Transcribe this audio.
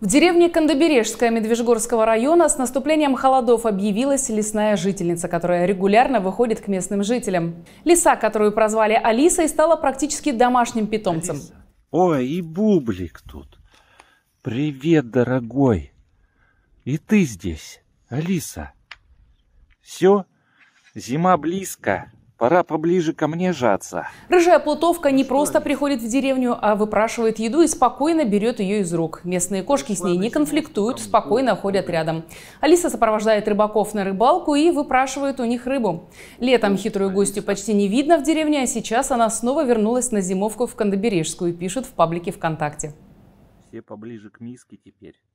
В деревне Кандобережская Медвежгорского района с наступлением холодов объявилась лесная жительница, которая регулярно выходит к местным жителям. Лиса, которую прозвали Алисой, стала практически домашним питомцем. Алиса. Ой, и Бублик тут. Привет, дорогой. И ты здесь, Алиса. Все, зима близко, Пора поближе ко мне жаться. Рыжая плутовка не просто приходит в деревню, а выпрашивает еду и спокойно берет ее из рук. Местные кошки с ней не конфликтуют, спокойно ходят рядом. Алиса сопровождает рыбаков на рыбалку и выпрашивает у них рыбу. Летом хитрую гостью почти не видно в деревне, а сейчас она снова вернулась на зимовку в Кандобережскую, пишет в паблике ВКонтакте. Все поближе к миске теперь.